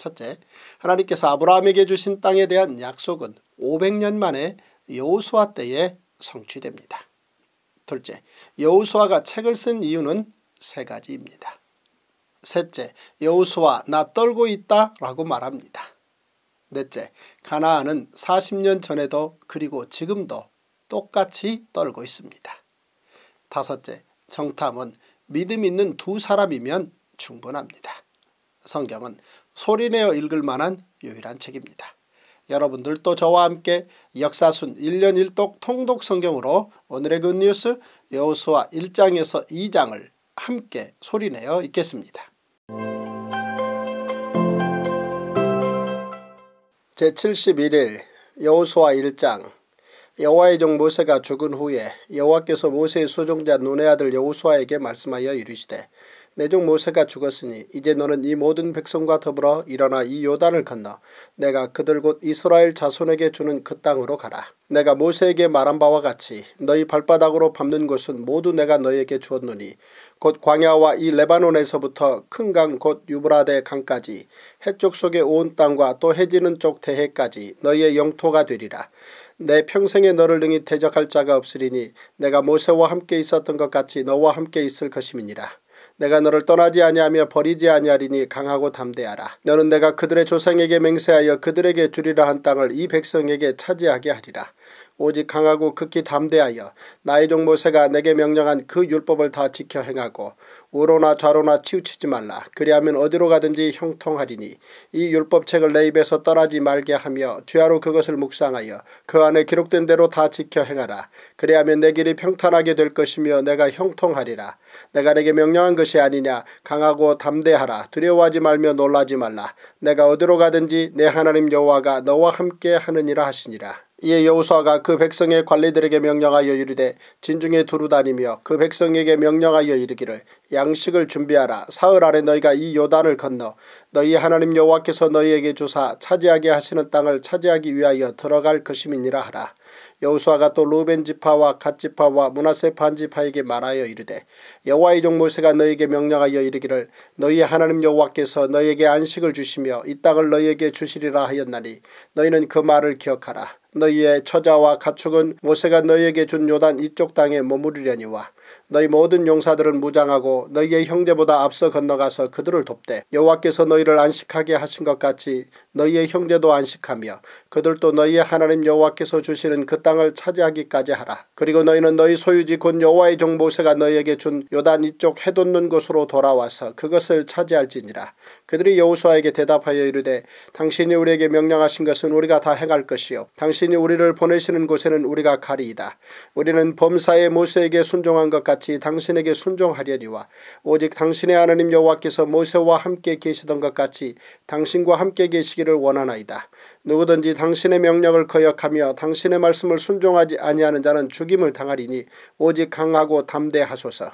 첫째, 하나님께서 아브라함에게 주신 땅에 대한 약속은 500년 만에 여호수아 때에 성취됩니다. 둘째, 여호수아가 책을 쓴 이유는 세 가지입니다. 셋째, 여호수아 나 떨고 있다 라고 말합니다. 넷째, 가나안은 40년 전에도 그리고 지금도 똑같이 떨고 있습니다. 다섯째, 정탐은 믿음 있는 두 사람이면 충분합니다. 성경은 소리내어 읽을 만한 유일한 책입니다. 여러분들도 저와 함께 역사순 1년 1독 통독 성경으로 오늘의 굿뉴스 여호수아 1장에서 2장을 함께 소리내어 읽겠습니다. 제71일 여호수아 1장 여호와의 종 모세가 죽은 후에 여호와께서 모세의 수종자 눈의 아들 여호수아에게 말씀하여 이르시되 내종 모세가 죽었으니 이제 너는 이 모든 백성과 더불어 일어나 이 요단을 건너 내가 그들 곧 이스라엘 자손에게 주는 그 땅으로 가라. 내가 모세에게 말한 바와 같이 너희 발바닥으로 밟는 곳은 모두 내가 너희에게 주었노니 곧 광야와 이 레바논에서부터 큰 강 곧 유브라데 강까지 해쪽 속의 온 땅과 또 해지는 쪽 대해까지 너희의 영토가 되리라. 내 평생에 너를 능히 대적할 자가 없으리니 내가 모세와 함께 있었던 것 같이 너와 함께 있을 것임이니라. 내가 너를 떠나지 아니하며 버리지 아니하리니 강하고 담대하라. 너는 내가 그들의 조상에게 맹세하여 그들에게 주리라 한 땅을 이 백성에게 차지하게 하리라. 오직 강하고 극히 담대하여 나의 종 모세가 내게 명령한 그 율법을 다 지켜 행하고 우로나 좌로나 치우치지 말라. 그리하면 어디로 가든지 형통하리니 이 율법책을 내 입에서 떠나지 말게 하며 주야로 그것을 묵상하여 그 안에 기록된 대로 다 지켜 행하라. 그리하면 내 길이 평탄하게 될 것이며 내가 형통하리라. 내가 내게 명령한 것이 아니냐. 강하고 담대하라. 두려워하지 말며 놀라지 말라. 내가 어디로 가든지 내 하나님 여호와가 너와 함께 하느니라 하시니라. 이에 여호수아가 그 백성의 관리들에게 명령하여 이르되 진중에 두루 다니며 그 백성에게 명령하여 이르기를 양식을 준비하라 사흘 아래 너희가 이 요단을 건너 너희 하나님 여호와께서 너희에게 주사 차지하게 하시는 땅을 차지하기 위하여 들어갈 것임이니라 하라. 여호수아가 또 루벤 지파와 갓 지파와 문하세 반 지파에게 말하여 이르되 여호와의 종 모세가 너에게 희 명령하여 이르기를 너희 하나님 여호와께서 너에게 희 안식을 주시며 이 땅을 너에게 희 주시리라 하였나니 너희는 그 말을 기억하라 너희의 처자와 가축은 모세가 너희에게 준 요단 이쪽 땅에 머무르려니와 너희 모든 용사들은 무장하고 너희의 형제보다 앞서 건너가서 그들을 돕되 여호와께서 너희를 안식하게 하신 것 같이 너희의 형제도 안식하며 그들도 너희의 하나님 여호와께서 주시는 그 땅을 차지하기까지 하라. 그리고 너희는 너희 소유지 곧 여호와의 종모세가 너희에게 준 요단 이쪽 해돋는 곳으로 돌아와서 그것을 차지할지니라. 그들이 여호수아에게 대답하여 이르되 당신이 우리에게 명령하신 것은 우리가 다 행할 것이요 당신이 우리를 보내시는 곳에는 우리가 가리이다. 우리는 범사의 모세에게 순종한 것것 같이 당신에게 순종하려니와 오직 당신의 하나님 여호와께서 모세와 함께 계시던 것 같이 당신과 함께 계시기를 원하나이다. 누구든지 당신의 명령을 거역하며 당신의 말씀을 순종하지 아니하는 자는 죽임을 당하리니 오직 강하고 담대하소서.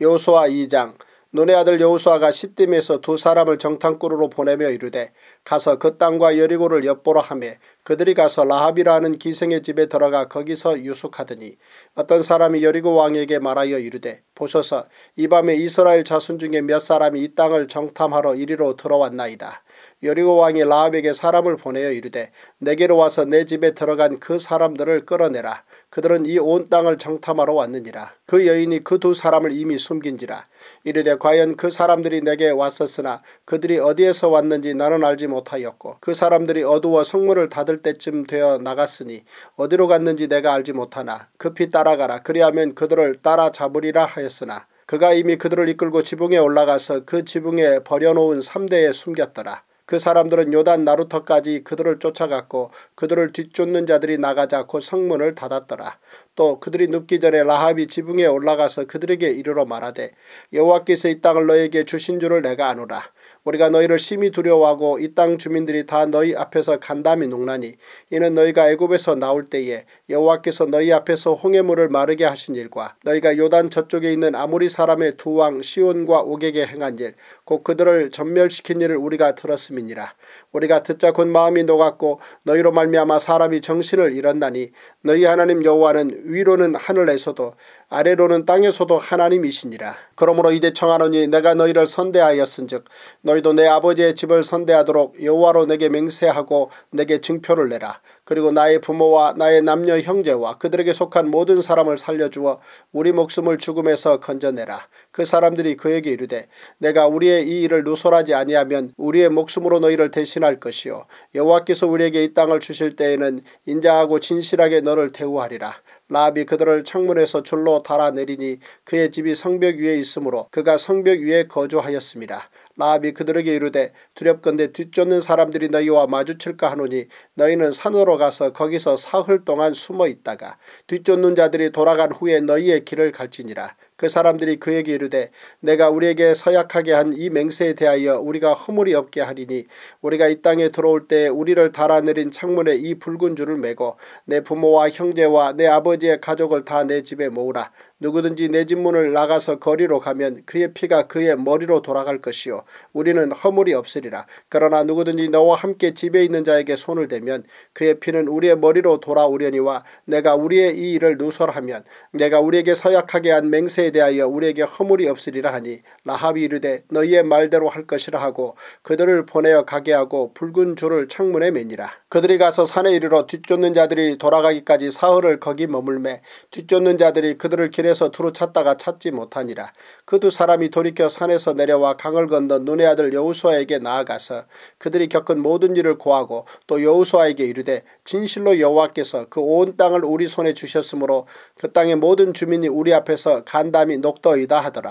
요소아 2장 눈의 아들 여호수아가 시딤에서 두 사람을 정탐꾼으로 보내며 이르되 가서 그 땅과 여리고를 엿보라 하며 그들이 가서 라합이라는 기생의 집에 들어가 거기서 유숙하더니 어떤 사람이 여리고 왕에게 말하여 이르되 보소서 이 밤에 이스라엘 자손 중에 몇 사람이 이 땅을 정탐하러 이리로 들어왔나이다. 여리고 왕이 라합에게 사람을 보내어 이르되 내게로 와서 내 집에 들어간 그 사람들을 끌어내라. 그들은 이 온 땅을 정탐하러 왔느니라. 그 여인이 그 두 사람을 이미 숨긴지라. 이르되 과연 그 사람들이 내게 왔었으나 그들이 어디에서 왔는지 나는 알지 못하였고 그 사람들이 어두워 성문을 닫을 때쯤 되어 나갔으니 어디로 갔는지 내가 알지 못하나 급히 따라가라. 그리하면 그들을 따라잡으리라 하였으나 그가 이미 그들을 이끌고 지붕에 올라가서 그 지붕에 버려놓은 삼대에 숨겼더라. 그 사람들은 요단 나루터까지 그들을 쫓아갔고 그들을 뒤쫓는 자들이 나가자 곧 성문을 닫았더라. 또 그들이 눕기 전에 라합이 지붕에 올라가서 그들에게 이르러 말하되 여호와께서 이 땅을 너에게 주신 줄을 내가 아노라. 우리가 너희를 심히 두려워하고 이 땅 주민들이 다 너희 앞에서 간담이 녹나니 이는 너희가 애굽에서 나올 때에 여호와께서 너희 앞에서 홍해물을 마르게 하신 일과 너희가 요단 저쪽에 있는 아무리 사람의 두 왕 시온과 옥에게 행한 일 곧 그들을 전멸시킨 일을 우리가 들었음이니라 우리가 듣자 곧 마음이 녹았고 너희로 말미암아 사람이 정신을 잃었나니 너희 하나님 여호와는 위로는 하늘에서도 아래로는 땅에서도 하나님이시니라. 그러므로 이제 청하노니 내가 너희를 선대하였은즉 너희도 내 아버지의 집을 선대하도록 여호와로 내게 맹세하고 내게 증표를 내라. 그리고 나의 부모와 나의 남녀 형제와 그들에게 속한 모든 사람을 살려주어 우리 목숨을 죽음에서 건져내라. 그 사람들이 그에게 이르되 내가 우리의 이 일을 누설하지 아니하면 우리의 목숨으로 너희를 대신할 것이요 여호와께서 우리에게 이 땅을 주실 때에는 인자하고 진실하게 너를 대우하리라. 라합이 그들을 창문에서 줄로 달아내리니 그의 집이 성벽 위에 있으므로 그가 성벽 위에 거주하였습니다. 라합이 그들에게 이르되 두렵건대 뒤쫓는 사람들이 너희와 마주칠까 하노니 너희는 산으로 가서 거기서 사흘 동안 숨어 있다가 뒤쫓는 자들이 돌아간 후에 너희의 길을 갈지니라. 그 사람들이 그에게 이르되 내가 우리에게 서약하게 한 이 맹세에 대하여 우리가 허물이 없게 하리니 우리가 이 땅에 들어올 때 우리를 달아내린 창문에 이 붉은 줄을 메고 내 부모와 형제와 내 아버지의 가족을 다 내 집에 모으라. 누구든지 내 집 문을 나가서 거리로 가면 그의 피가 그의 머리로 돌아갈 것이요 우리는 허물이 없으리라. 그러나 누구든지 너와 함께 집에 있는 자에게 손을 대면 그의 피는 우리의 머리로 돌아오려니와 내가 우리의 이 일을 누설하면 내가 우리에게 서약하게 한 맹세에 대하여 우리에게 허물이 없으리라 하니 라합이 이르되 너희의 말대로 할 것이라 하고 그들을 보내어 가게 하고 붉은 줄을 창문에 매니라. 그들이 가서 산에 이르러 뒤쫓는 자들이 돌아가기까지 사흘을 거기 머물매 뒤쫓는 자들이 그들을 길에 산에서 두루 찾다가 찾지 못하니라. 그두 사람이 돌이켜 산에서 내려와 강을 건너 눈의 아들 여우수아에게 나아가서 그들이 겪은 모든 일을 고하고 또 여우수아에게 이르되 진실로 여호와께서 그 온 땅을 우리 손에 주셨으므로 그 땅의 모든 주민이 우리 앞에서 간담이 녹더이다 하더라.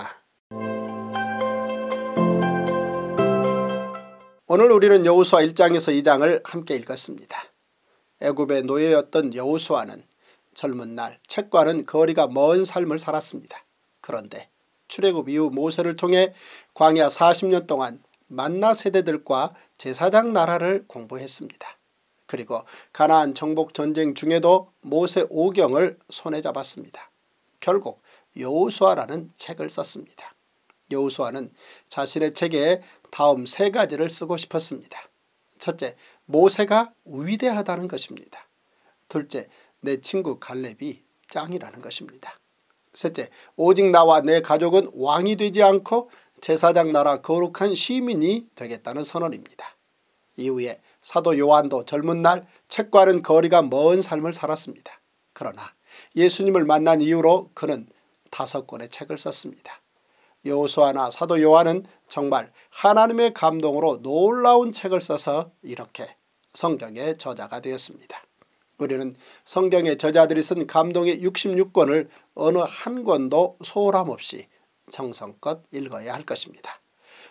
오늘 우리는 여우수아 1장에서 2장을 함께 읽었습니다. 애굽의 노예였던 여우수아는 젊은 날 책과는 거리가 먼 삶을 살았습니다. 그런데 출애굽 이후 모세를 통해 광야 40년 동안 만나 세대들과 제사장 나라를 공부했습니다. 그리고 가나안 정복 전쟁 중에도 모세 오경을 손에 잡았습니다. 결국 여호수아라는 책을 썼습니다. 여호수아는 자신의 책에 다음 세 가지를 쓰고 싶었습니다. 첫째, 모세가 위대하다는 것입니다. 둘째, 내 친구 갈렙이 짱이라는 것입니다. 셋째, 오직 나와 내 가족은 왕이 되지 않고 제사장 나라 거룩한 시민이 되겠다는 선언입니다. 이후에 사도 요한도 젊은 날 책과는 거리가 먼 삶을 살았습니다. 그러나 예수님을 만난 이후로 그는 다섯 권의 책을 썼습니다. 여수아나 사도 요한은 정말 하나님의 감동으로 놀라운 책을 써서 이렇게 성경의 저자가 되었습니다. 우리는 성경의 저자들이 쓴 감동의 66권을 어느 한 권도 소홀함 없이 정성껏 읽어야 할 것입니다.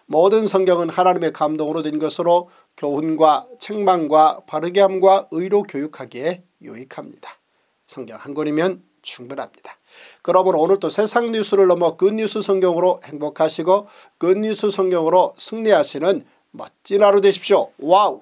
모든 성경은 하나님의 감동으로 된 것으로 교훈과 책망과 바르게함과 의로 교육하기에 유익합니다. 성경 한 권이면 충분합니다. 그러므로 오늘도 세상 뉴스를 넘어 굿뉴스 그 성경으로 행복하시고 굿뉴스 그 성경으로 승리하시는 멋진 하루 되십시오. 와우!